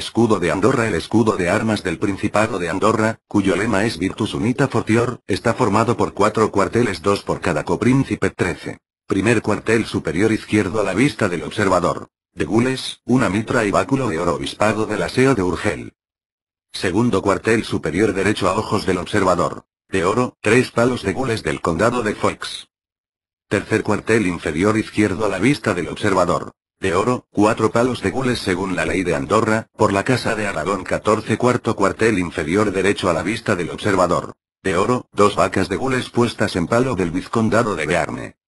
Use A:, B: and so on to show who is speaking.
A: Escudo de Andorra El escudo de armas del Principado de Andorra, cuyo lema es Virtus Unita Fortior, está formado por cuatro cuarteles dos por cada copríncipe 13. Primer cuartel superior izquierdo a la vista del observador. De gules, una mitra y báculo de oro obispado del aseo de Urgel. Segundo cuartel superior derecho a ojos del observador. De oro, tres palos de gules del condado de Foix. Tercer cuartel inferior izquierdo a la vista del observador de oro, cuatro palos de gules según la ley de Andorra, por la Casa de Aragón 14 cuarto cuartel inferior derecho a la vista del observador. De oro, dos vacas de gules puestas en palo del vizcondado de Bearne.